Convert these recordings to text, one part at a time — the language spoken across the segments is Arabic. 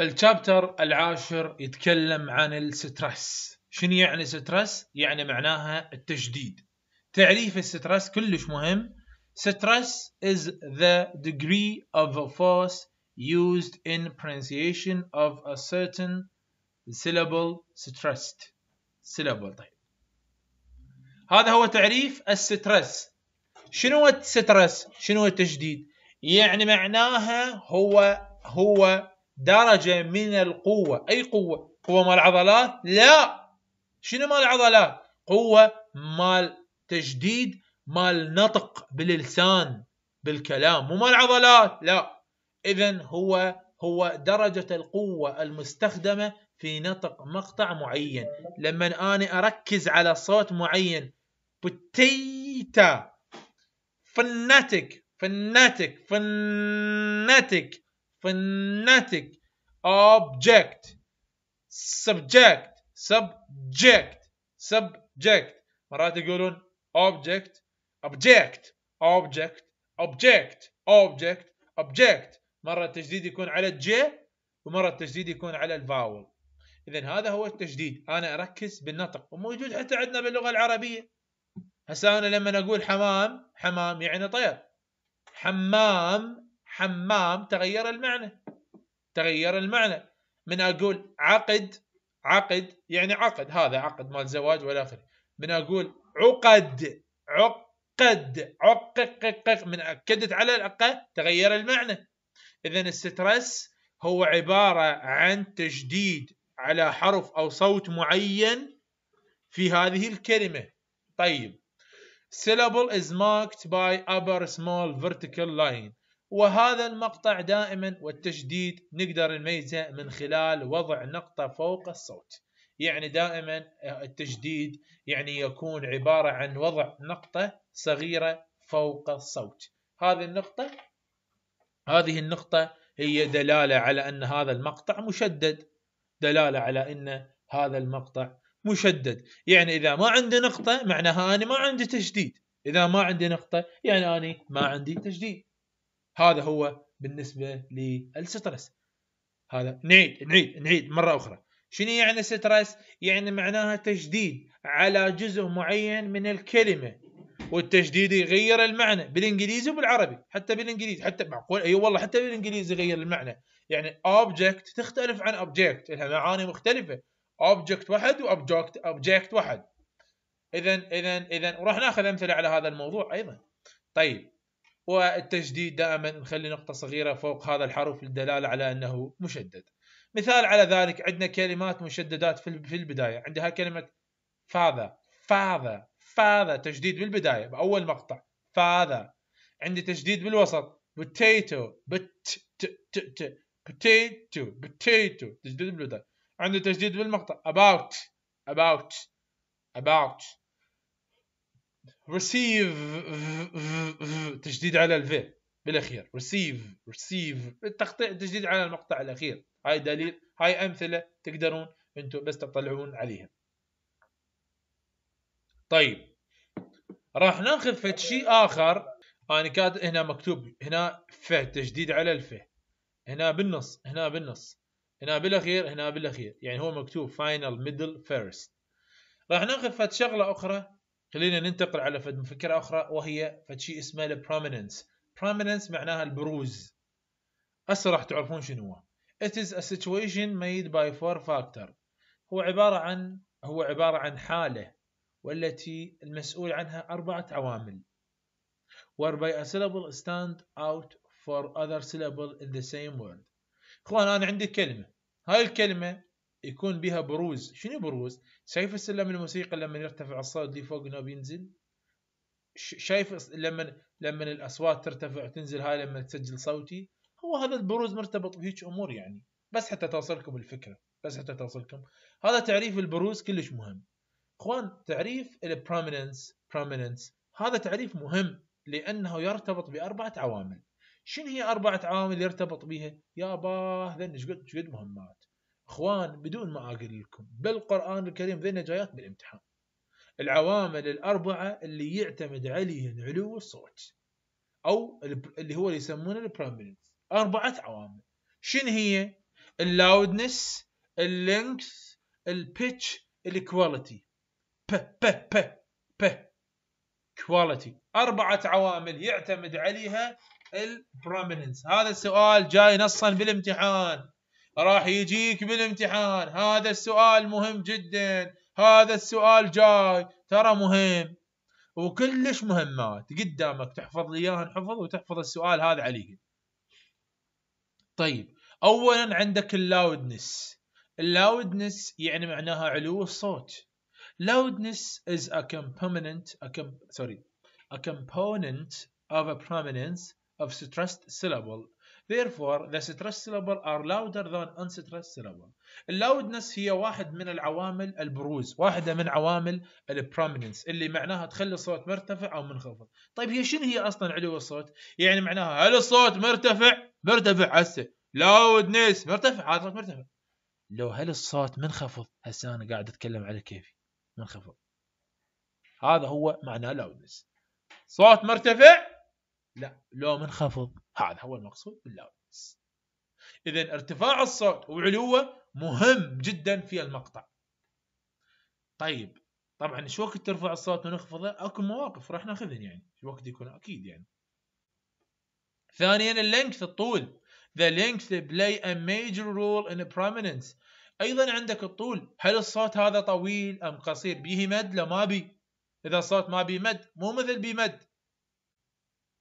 الشابتر العاشر يتكلم عن السترس شنو يعني سترس؟ يعني معناها التشديد تعريف السترس كلش مهم Stress is the degree of a force used in pronunciation of a certain syllable stressed syllable طيب هذا هو تعريف السترس شنو السترس شنو التشديد يعني معناها هو هو درجة من القوة أي قوة قوة مال عضلات لا شنو مال عضلات قوة مال تجديد مال نطق باللسان بالكلام مو مال عضلات لا إذا هو هو درجة القوة المستخدمة في نطق مقطع معين لما أنا أركز على صوت معين بوتيتا فناتك فناتك فناتك فناتك object subject subject subject مرات يقولون object object object object object object مرة التجديد يكون على الج ومرة التجديد يكون على الفاول اذا هذا هو التجديد انا اركز بالنطق وموجود حتى عندنا باللغة العربية هسه انا لما اقول حمام حمام يعني طير حمام حمام تغير المعنى تغير المعنى من اقول عقد عقد يعني عقد هذا عقد مال زواج ولا اخره من اقول عقد عقد عقق من اكدت على الاقه تغير المعنى اذا السترس هو عباره عن تشديد على حرف او صوت معين في هذه الكلمه طيب syllable is marked by upper small vertical line وهذا المقطع دائما والتشديد نقدر نميزه من خلال وضع نقطة فوق الصوت يعني دائما التشديد يعني يكون عبارة عن وضع نقطة صغيرة فوق الصوت هذه النقطة هذه النقطة هي دلالة على أن هذا المقطع مشدد دلالة على أن هذا المقطع مشدد يعني إذا ما عندي نقطة معناها أنا ما عندي تشديد إذا ما عندي نقطة يعني أنا ما عندي تشديد هذا هو بالنسبه للسترس هذا نعيد نعيد نعيد مره اخرى شنو يعني سترس يعني معناها تجديد على جزء معين من الكلمه والتجديد يغير المعنى بالانجليزي وبالعربي حتى بالانجليزي حتى معقول اي أيوة والله حتى بالانجليزي يغير المعنى يعني object تختلف عن object لها معاني مختلفه object واحد وobject object واحد اذا اذا اذا وراح ناخذ امثله على هذا الموضوع ايضا طيب والتجديد دائما نخلي نقطة صغيرة فوق هذا الحرف للدلالة على أنه مشدد مثال على ذلك عندنا كلمات مشددات في البداية عندها كلمة فاذا فاذا فاذا تجديد بالبداية بأول مقطع فاذا عندي تجديد بالوسط بوتيتو بت بوتيتو بوتيتو تجديد بالبداية عندي تجديد بالمقطع about about about ريسيف تجديد على الفي بالاخير ريسيف ريسيف التقطيع تجديد على المقطع الاخير هاي دليل هاي امثله تقدرون انتم بس تطلعون عليها طيب راح ناخذ فد شيء اخر انا كاتب هنا مكتوب هنا ف تجديد على الف هنا بالنص هنا بالنص هنا بالاخير هنا بالاخير يعني هو مكتوب فاينل ميدل فيرست راح ناخذ فد شغله اخرى خلينا ننتقل على فد فكره اخرى وهي فد شيء اسمه البروميننس prominence معناها البروز هسه راح تعرفون شنو هو It is a situation made by four factor هو عبارة عن هو عبارة عن حالة والتي المسؤول عنها أربعة عوامل whereby a syllable stand out for other syllable in the same word إخوان أنا عندي كلمة هاي الكلمة يكون بها بروز شنو بروز شايف السلم الموسيقي لما يرتفع الصوت فوق انه بينزل شايف لما لما الاصوات ترتفع وتنزل هاي لما تسجل صوتي هو هذا البروز مرتبط بهيج امور يعني بس حتى توصلكم الفكره بس حتى توصلكم هذا تعريف البروز كلش مهم اخوان تعريف البروميننس بروميننس هذا تعريف مهم لانه يرتبط باربعه عوامل شنو هي اربعه عوامل يرتبط بها يا باه ذن ايش قد مهمات اخوان بدون ما اقول لكم بالقران الكريم ذينا جايات بالامتحان العوامل الاربعه اللي يعتمد عليها علو الصوت او اللي هو اللي يسمونه البرامبلنس اربعه عوامل شنو هي اللاودنس اللينكس البيتش الكواليتي ب ب ب ب كواليتي أربعة عوامل يعتمد عليها البروميننس هذا السؤال جاي نصا بالامتحان راح يجيك بالامتحان هذا السؤال مهم جدا هذا السؤال جاي ترى مهم وكلش مهمات قدامك تحفظ لي اياها حفظ وتحفظ السؤال هذا عليه طيب اولا عندك اللاودنس اللاودنس يعني معناها علو الصوت loudness is a component a com sorry a component of a prominence of stressed syllable Therefore, the stressed syllable are louder than unstressed syllable. Loudness هي واحد من العوامل البروز، واحدة من عوامل البروميننس اللي معناها تخلي الصوت مرتفع أو منخفض. طيب هي شنو هي أصلا علو الصوت؟ يعني معناها هل الصوت مرتفع؟ مرتفع هسه. loudness مرتفع هذا صوت مرتفع. لو هل الصوت منخفض؟ هسه أنا قاعد أتكلم على كيفي منخفض. هذا هو معنى loudness. صوت مرتفع لا لو منخفض هذا هو المقصود باللاودنس إذا ارتفاع الصوت وعلوه مهم جدا في المقطع طيب طبعا شو وقت ترفع الصوت ونخفضه اكو مواقف راح ناخذهن يعني شو وقت يكون اكيد يعني ثانيا اللينكث الطول ذا لينكث بلاي ا ميجر رول ان prominence ايضا عندك الطول هل الصوت هذا طويل ام قصير بيه مد لا ما بي اذا الصوت ما بي مد مو مثل بي مد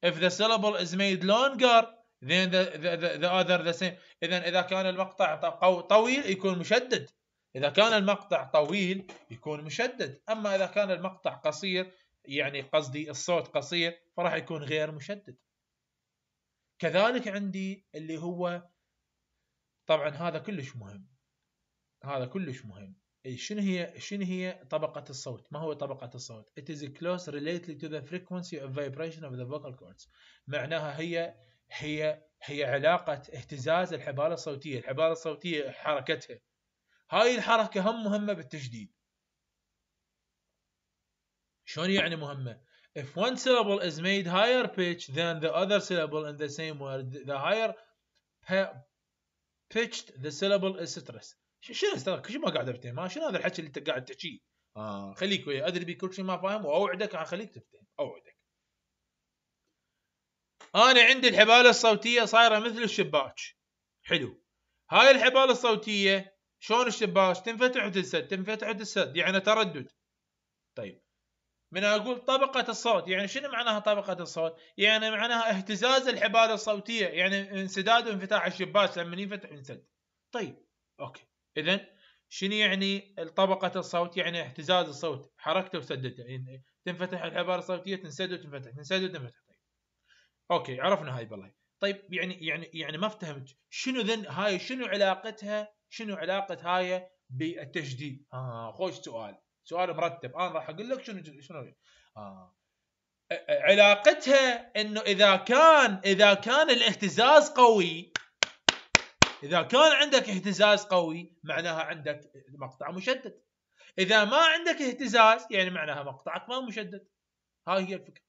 if the syllable is made longer then the, the, the, the other the same إذا إذا كان المقطع طويل يكون مشدد إذا كان المقطع طويل يكون مشدد أما إذا كان المقطع قصير يعني قصدي الصوت قصير فراح يكون غير مشدد كذلك عندي اللي هو طبعا هذا كلش مهم هذا كلش مهم اي شنو هي شنو هي طبقة الصوت؟ ما هو طبقة الصوت؟ It is close related to the frequency of vibration of the vocal cords. معناها هي هي هي علاقة اهتزاز الحبال الصوتية، الحبال الصوتية حركتها. هاي الحركة هم مهمة بالتجديد. شلون يعني مهمة؟ If one syllable is made higher pitch than the other syllable in the same word, the higher pitched the syllable is stressed. شنو استاذ كل شيء ما قاعد افتهم شنو هذا الحكي اللي انت قاعد تحكيه؟ آه خليك ويا ادري بي كل شيء ما فاهم واوعدك اخليك تفتهم اوعدك. انا عندي الحباله الصوتيه صايره مثل الشباك. حلو. هاي الحباله الصوتيه شلون الشباك تنفتح وتنسد تنفتح وتنسد يعني تردد. طيب من اقول طبقه الصوت يعني شنو معناها طبقه الصوت؟ يعني معناها اهتزاز الحباله الصوتيه يعني انسداد وانفتاح الشباك لما ينفتح وينسد. طيب اوكي. اذا شنو يعني طبقة الصوت؟ يعني اهتزاز الصوت حركته وسدته يعني تنفتح الحبارة الصوتية تنسد وتنفتح تنسد وتنفتح طيب اوكي عرفنا هاي بالله طيب يعني يعني يعني ما افتهمت شنو ذن هاي شنو علاقتها شنو علاقة هاي بالتجديد؟ اه خوش سؤال سؤال مرتب انا راح اقول لك شنو شنو آه. علاقتها انه اذا كان اذا كان الاهتزاز قوي إذا كان عندك اهتزاز قوي معناها عندك مقطع مشدد إذا ما عندك اهتزاز يعني معناها مقطعك ما مشدد هاي هي الفكرة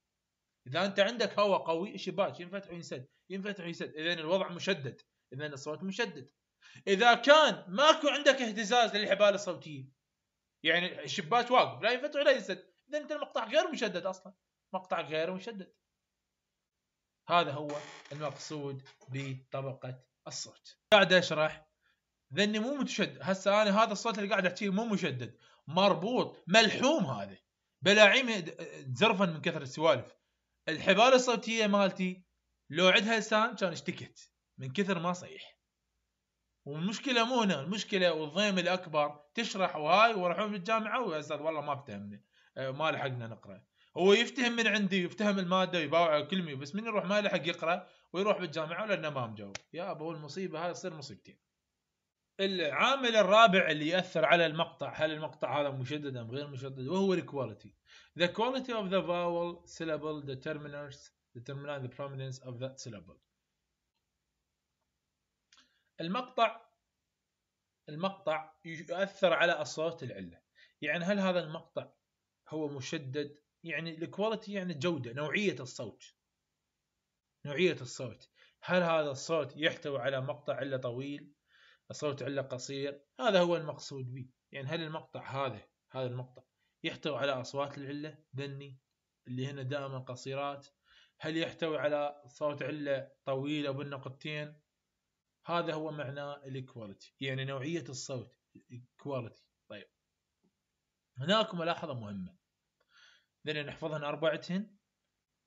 إذا أنت عندك هواء قوي الشباك ينفتح وينسد ينفتح وينسد إذا الوضع مشدد إذا الصوت مشدد إذا كان ماكو عندك اهتزاز للحبال الصوتية يعني الشباك واقف لا ينفتح ولا ينسد إذا أنت المقطع غير مشدد أصلا مقطع غير مشدد هذا هو المقصود بطبقة الصوت قاعد اشرح ذني مو متشدد هسه انا هذا الصوت اللي قاعد احكيه مو مشدد مربوط ملحوم هذا بلاعيمي تزرفن من كثر السوالف الحبال الصوتيه مالتي لو عدها لسان كان اشتكت من كثر ما صيح والمشكله مو هنا المشكله والضيم الاكبر تشرح وهاي وراحون الجامعة والاستاذ والله ما فهمنا أه، ما لحقنا نقرا هو يفتهم من عندي يفتهم الماده ويباوع كلمه بس من يروح ما يلحق يقرا ويروح بالجامعه ولا انه ما مجاوب يا ابو المصيبه هاي تصير مصيبتين العامل الرابع اللي ياثر على المقطع هل المقطع هذا مشدد ام غير مشدد وهو الكواليتي the quality of the vowel syllable determiners determine the prominence of that syllable المقطع المقطع يؤثر على الصوت العله يعني هل هذا المقطع هو مشدد يعني الكواليتي يعني الجوده نوعيه الصوت نوعيه الصوت هل هذا الصوت يحتوي على مقطع عله طويل الصوت عله قصير هذا هو المقصود به يعني هل المقطع هذا هذا المقطع يحتوي على اصوات العله ذني اللي هنا دائما قصيرات هل يحتوي على صوت عله طويله بالنقطتين هذا هو معنى الكواليتي يعني نوعيه الصوت الكواليتي طيب هناك ملاحظه مهمه ذن نحفظهن اربعتهن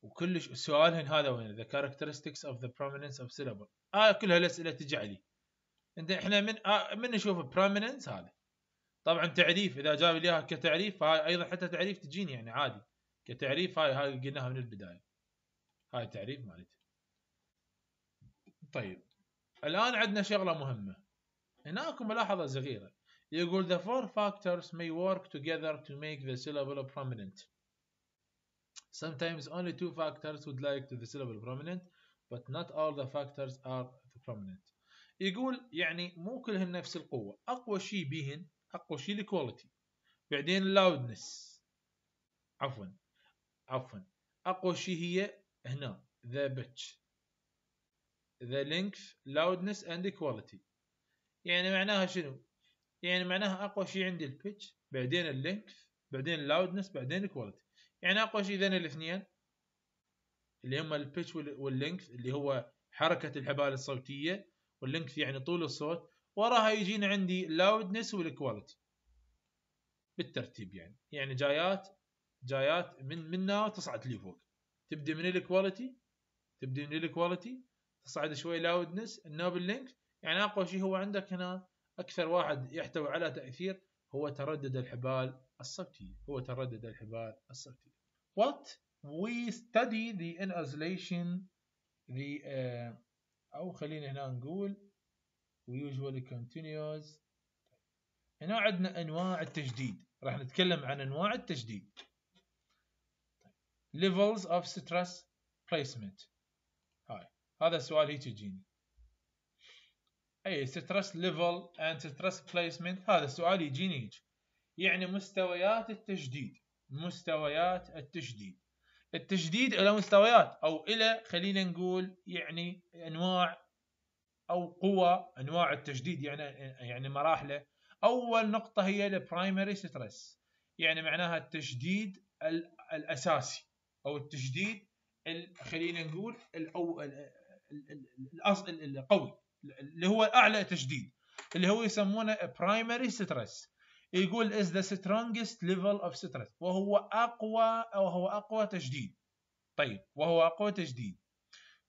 وكلش سؤالهن هذا وين ذا characteristics اوف ذا prominence اوف syllable اه كلها الاسئله تجي علي انت احنا من آه من نشوف prominence هذا طبعا تعريف اذا جاب لي اياها كتعريف هاي ايضا حتى تعريف تجيني يعني عادي كتعريف هاي هاي قلناها من البدايه هاي تعريف مالتي طيب الان عندنا شغله مهمه هناك ملاحظه صغيره يقول the four factors may work together to make the syllable prominent Sometimes only two factors would like to the syllable prominent but not all the factors are the prominent. يقول يعني مو كلهن نفس القوة، أقوى شيء بيهن أقوى شيء الكواليتي. بعدين loudness. عفوا عفوا أقوى شيء هي هنا the pitch the length loudness and quality يعني معناها شنو؟ يعني معناها أقوى شيء عندي البيتش بعدين اللينكث بعدين اللاودنس بعدين الكواليتي يعني اقوى شيء ذن الاثنين اللي هم البيتش واللينكث اللي هو حركه الحبال الصوتيه واللينكث يعني طول الصوت وراها يجينا عندي اللاودنس والكواليتي بالترتيب يعني يعني جايات جايات من منها تصعد لفوق تبدا من الكواليتي تبدا من الكواليتي تصعد شوي لاودنس النوبل لينك يعني اقوى شيء هو عندك هنا اكثر واحد يحتوي على تاثير هو تردد الحبال الصوتيه هو تردد الحبال الصوتيه what we study the isolation the uh, أو خلينا هنا نقول we usually continuous هنا عندنا أنواع التجديد راح نتكلم عن أنواع التجديد levels of stress placement هاي هذا السؤال هي يجيني اي stress level and stress placement هذا السؤال يجيني يعني مستويات التجديد مستويات التجديد التجديد إلى مستويات أو إلى خلينا نقول يعني أنواع أو قوى أنواع التجديد يعني يعني مراحله أول نقطة هي البرايمري ستريس يعني معناها التجديد الأساسي أو التجديد خلينا نقول القوي اللي هو أعلى تجديد اللي هو يسمونه برايمري ستريس يقول is the strongest level of stress وهو أقوى أو هو أقوى تشديد طيب وهو أقوى تشديد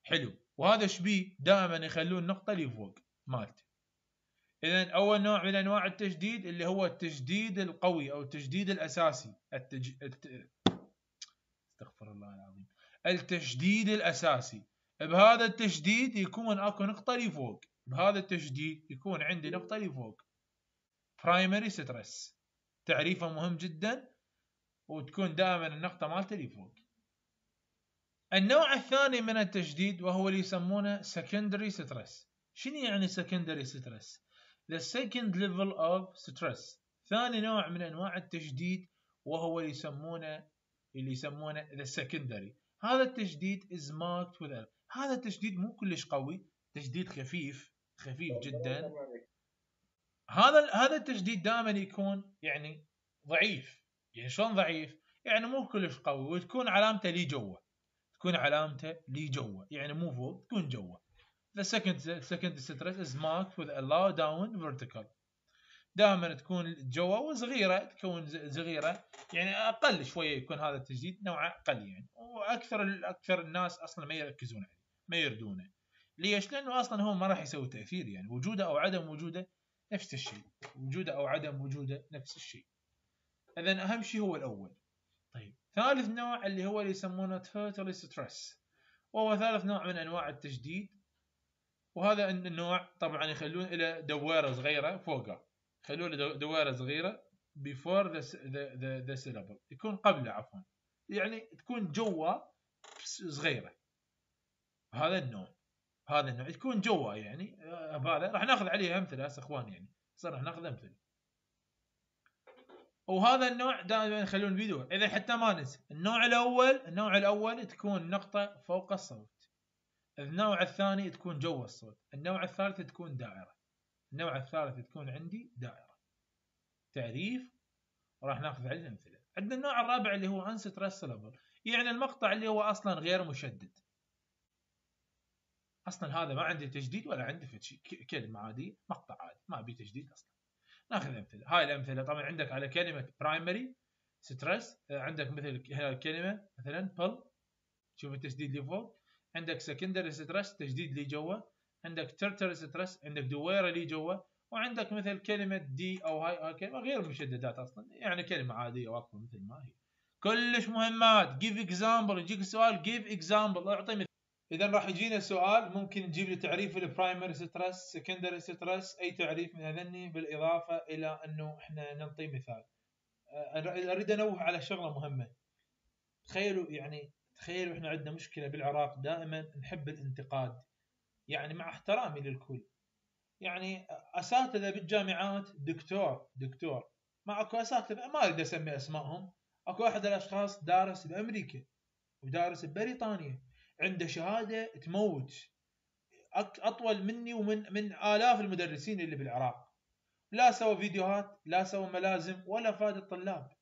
حلو وهذا شبيه دائما يخلون النقطة اللي فوق مالته إذا أول نوع من أنواع التشديد اللي هو التشديد القوي أو التشديد الأساسي التج... الت... استغفر الله العظيم التشديد الأساسي بهذا التشديد يكون اكو نقطة اللي فوق بهذا التشديد يكون عندي نقطة اللي فوق برايمري ستريس تعريفه مهم جدا وتكون دائما النقطة مالته اللي فوق النوع الثاني من التشديد وهو اللي يسمونه secondary stress شنو يعني secondary stress the second level of stress ثاني نوع من انواع التشديد وهو اللي يسمونه اللي يسمونه the secondary هذا التشديد is marked with هذا التشديد مو كلش قوي تشديد خفيف خفيف جدا هذا هذا التجديد دائما يكون يعني ضعيف يعني شلون ضعيف؟ يعني مو كلش قوي وتكون علامته لي جوا تكون علامته لي جوا يعني مو فوق تكون جوا The second second stress is marked with a low down vertical دائما تكون جوا وصغيره تكون صغيره يعني اقل شويه يكون هذا التجديد نوعا اقل يعني واكثر اكثر الناس اصلا ما يركزون عليه ما يردونه ليش؟ لانه اصلا هو ما راح يسوي تاثير يعني وجوده او عدم وجوده نفس الشيء وجوده أو عدم وجوده نفس الشيء إذا أهم شيء هو الأول طيب ثالث نوع اللي هو اللي يسمونه total stress وهو ثالث نوع من أنواع التجديد وهذا النوع طبعا يخلون إلى دوارة صغيرة فوقه يخلون دوارة صغيرة before the, the, the, the syllable يكون قبله عفوا يعني تكون جوا صغيرة هذا النوع هذا النوع تكون جوا يعني آه، هذا راح ناخذ عليه امثله هسه اخوان يعني صرنا راح ناخذ امثله وهذا النوع دائما يخلون فيديو اذا حتى ما ننسى النوع الاول النوع الاول تكون نقطه فوق الصوت النوع الثاني تكون جوا الصوت النوع الثالث تكون دائره النوع الثالث تكون عندي دائره تعريف راح ناخذ عليه امثله عندنا النوع الرابع اللي هو unstressed يعني المقطع اللي هو اصلا غير مشدد اصلا هذا ما عنده تجديد ولا عنده شيء كلمه عاديه مقطع عادي ما ابي تجديد اصلا ناخذ امثله هاي الامثله طبعا عندك على كلمه برايمري آه، ستريس عندك مثل هاي الكلمه مثلا بل شوف التجديد اللي فوق عندك سكندري ستريس تجديد لي جوا عندك ترتر ستريس عندك دويره لي جوا وعندك مثل كلمه دي او هاي او كلمه غير مشددات اصلا يعني كلمه عاديه واقفه مثل ما هي كلش مهمات جيف اكزامبل يجيك السؤال جيف اكزامبل اعطي مثل اذا راح يجينا سؤال ممكن نجيب له تعريف البرايمري ستريس سكندري ستريس اي تعريف من هذني بالاضافه الى انه احنا نعطي مثال أه، اريد انوه على شغله مهمه تخيلوا يعني تخيلوا احنا عندنا مشكله بالعراق دائما نحب الانتقاد يعني مع احترامي للكل يعني اساتذه بالجامعات دكتور دكتور ما اكو اساتذه ما اريد اسمي اسمائهم اكو احد الاشخاص دارس بامريكا ودارس ببريطانيا عنده شهاده تموت اطول مني ومن من الاف المدرسين اللي بالعراق لا سوى فيديوهات لا سوى ملازم ولا فاد الطلاب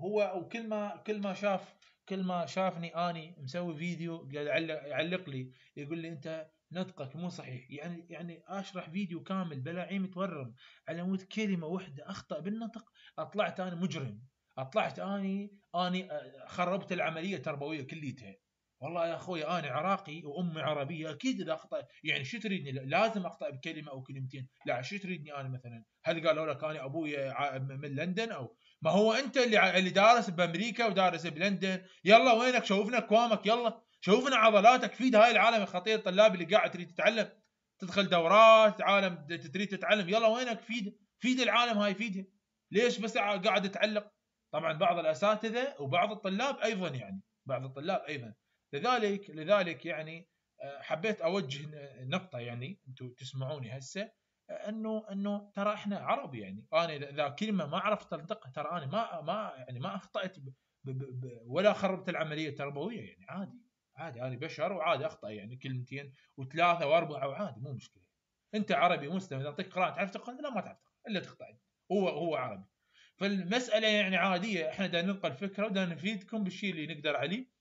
هو وكل ما كل ما شاف كل ما شافني اني مسوي فيديو قال يعلق لي يقول لي انت نطقك مو صحيح يعني يعني اشرح فيديو كامل بلاعي متورم على مود كلمه واحده اخطا بالنطق طلعت انا مجرم طلعت اني اني خربت العمليه التربويه كليتها والله يا اخوي انا عراقي وامي عربيه اكيد اذا اخطا يعني شو تريدني لازم اخطا بكلمه او كلمتين لا شو تريدني انا مثلا هل قالوا لك انا ابوي من لندن او ما هو انت اللي اللي دارس بامريكا ودارس بلندن يلا وينك شوفنا كوامك يلا شوفنا عضلاتك فيد هاي العالم الخطير الطلاب اللي قاعد تريد تتعلم تدخل دورات عالم تريد تتعلم يلا وينك فيد فيد العالم هاي فيده ليش بس قاعد تعلق طبعا بعض الاساتذه وبعض الطلاب ايضا يعني بعض الطلاب ايضا لذلك لذلك يعني آه، حبيت اوجه نقطه يعني انتم تسمعوني هسه آه، انه انه ترى احنا عرب يعني انا اذا كلمه ما عرفت انطقها ترى انا ما ما يعني ما اخطات ب ب ب ولا خربت العمليه التربويه يعني عادي عادي انا بشر وعادي اخطا يعني كلمتين وثلاثه واربعه وعادي مو مشكله انت عربي مسلم اذا اعطيك قران تعرف تقرا لا ما تعرف تقرا الا تخطا هو هو عربي فالمساله يعني عاديه احنا دا ننقل فكره ودا نفيدكم بالشيء اللي نقدر عليه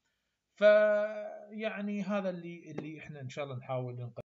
فيعني هذا اللي اللي احنا ان شاء الله نحاول